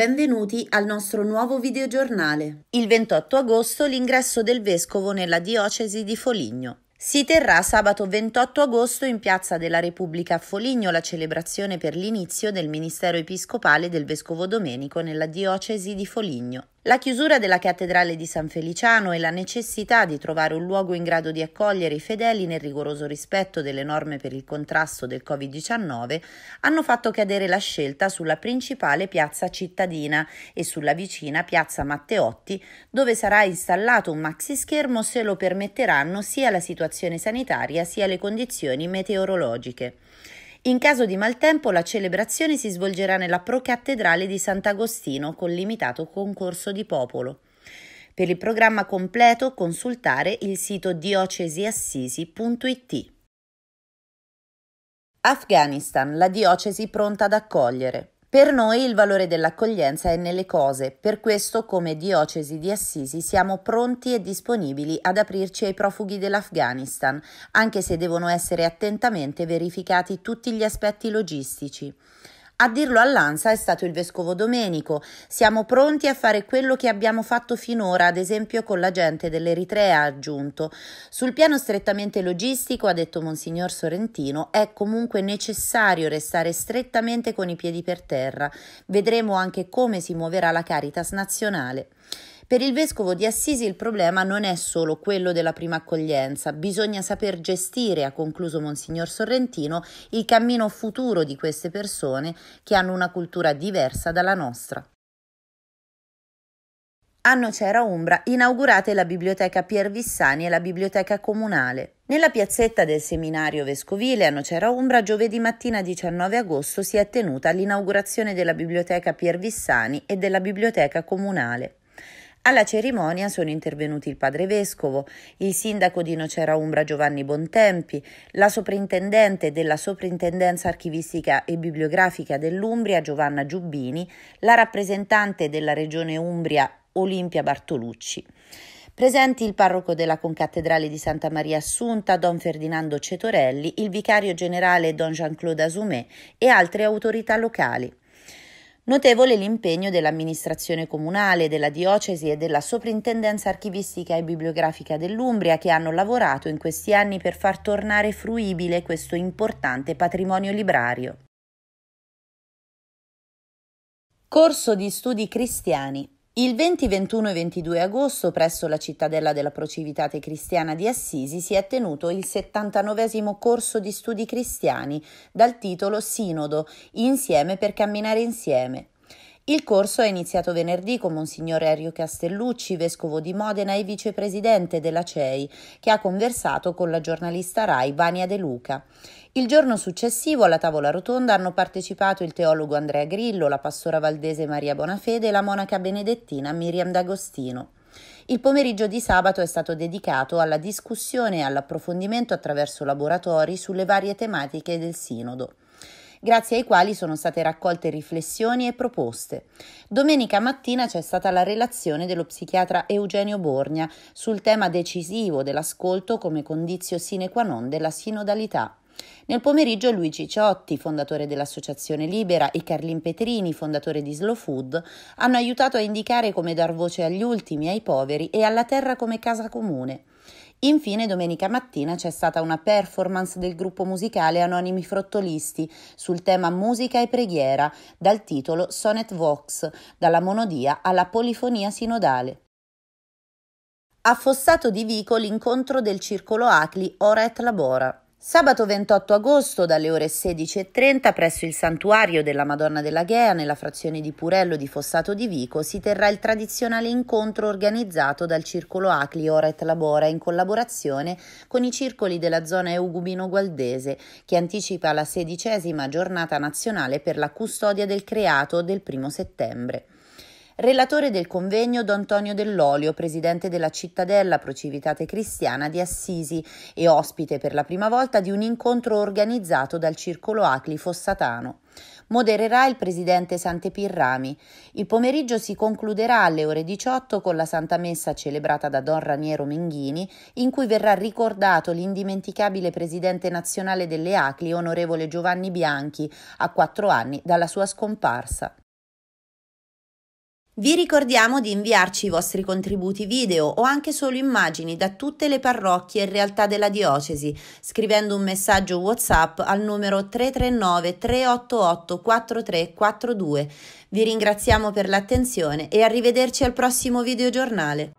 Benvenuti al nostro nuovo videogiornale. Il 28 agosto l'ingresso del vescovo nella diocesi di Foligno. Si terrà sabato 28 agosto in Piazza della Repubblica a Foligno la celebrazione per l'inizio del ministero episcopale del vescovo Domenico nella diocesi di Foligno. La chiusura della cattedrale di San Feliciano e la necessità di trovare un luogo in grado di accogliere i fedeli nel rigoroso rispetto delle norme per il contrasto del Covid-19 hanno fatto cadere la scelta sulla principale piazza cittadina e sulla vicina piazza Matteotti, dove sarà installato un maxischermo se lo permetteranno sia la situazione sanitaria sia le condizioni meteorologiche. In caso di maltempo la celebrazione si svolgerà nella procattedrale di Sant'Agostino con limitato concorso di popolo. Per il programma completo consultare il sito diocesiassisi.it. Afghanistan, la diocesi pronta ad accogliere. Per noi il valore dell'accoglienza è nelle cose, per questo come Diocesi di Assisi siamo pronti e disponibili ad aprirci ai profughi dell'Afghanistan, anche se devono essere attentamente verificati tutti gli aspetti logistici. A dirlo all'ANSA è stato il vescovo Domenico. Siamo pronti a fare quello che abbiamo fatto finora, ad esempio con la gente dell'Eritrea, ha aggiunto. Sul piano strettamente logistico, ha detto Monsignor Sorrentino, è comunque necessario restare strettamente con i piedi per terra. Vedremo anche come si muoverà la Caritas nazionale. Per il vescovo di Assisi il problema non è solo quello della prima accoglienza, bisogna saper gestire, ha concluso Monsignor Sorrentino, il cammino futuro di queste persone che hanno una cultura diversa dalla nostra. A Nocera Umbra inaugurate la biblioteca Pier Vissani e la biblioteca comunale. Nella piazzetta del seminario vescovile a Nocera Umbra giovedì mattina 19 agosto si è tenuta l'inaugurazione della biblioteca Pier Vissani e della biblioteca comunale. Alla cerimonia sono intervenuti il padre vescovo, il sindaco di Nocera Umbra Giovanni Bontempi, la soprintendente della Soprintendenza archivistica e bibliografica dell'Umbria Giovanna Giubbini, la rappresentante della Regione Umbria Olimpia Bartolucci. Presenti il parroco della concattedrale di Santa Maria Assunta, don Ferdinando Cetorelli, il vicario generale don Jean-Claude Asumé e altre autorità locali. Notevole l'impegno dell'amministrazione comunale, della diocesi e della soprintendenza archivistica e bibliografica dell'Umbria che hanno lavorato in questi anni per far tornare fruibile questo importante patrimonio librario. Corso di studi cristiani il 20, 21 e 22 agosto presso la cittadella della Procivitate Cristiana di Assisi si è tenuto il 79 corso di studi cristiani dal titolo Sinodo, Insieme per camminare insieme. Il corso è iniziato venerdì con Monsignore Erio Castellucci, vescovo di Modena e vicepresidente della CEI, che ha conversato con la giornalista Rai Vania De Luca. Il giorno successivo alla tavola rotonda hanno partecipato il teologo Andrea Grillo, la pastora valdese Maria Bonafede e la monaca benedettina Miriam D'Agostino. Il pomeriggio di sabato è stato dedicato alla discussione e all'approfondimento attraverso laboratori sulle varie tematiche del sinodo grazie ai quali sono state raccolte riflessioni e proposte. Domenica mattina c'è stata la relazione dello psichiatra Eugenio Borgna sul tema decisivo dell'ascolto come condizio sine qua non della sinodalità. Nel pomeriggio Luigi Ciotti, fondatore dell'Associazione Libera, e Carlin Petrini, fondatore di Slow Food, hanno aiutato a indicare come dar voce agli ultimi, ai poveri e alla terra come casa comune. Infine domenica mattina c'è stata una performance del gruppo musicale Anonimi Frottolisti sul tema musica e preghiera dal titolo Sonnet Vox, dalla monodia alla polifonia sinodale. A Fossato di Vico l'incontro del circolo Acli Ora et Labora. Sabato 28 agosto dalle ore 16.30 presso il santuario della Madonna della Ghea nella frazione di Purello di Fossato di Vico si terrà il tradizionale incontro organizzato dal circolo Acli Ora et Labora in collaborazione con i circoli della zona Eugubino-Gualdese che anticipa la sedicesima giornata nazionale per la custodia del creato del primo settembre. Relatore del convegno Don Antonio Dell'Olio, presidente della cittadella Procivitate Cristiana di Assisi e ospite per la prima volta di un incontro organizzato dal Circolo Acli Fossatano. Modererà il presidente Sante Pirrami. Il pomeriggio si concluderà alle ore 18 con la Santa Messa celebrata da Don Raniero Menghini, in cui verrà ricordato l'indimenticabile presidente nazionale delle Acli, onorevole Giovanni Bianchi, a quattro anni dalla sua scomparsa. Vi ricordiamo di inviarci i vostri contributi video o anche solo immagini da tutte le parrocchie e realtà della diocesi scrivendo un messaggio WhatsApp al numero 339 388 4342. Vi ringraziamo per l'attenzione e arrivederci al prossimo videogiornale.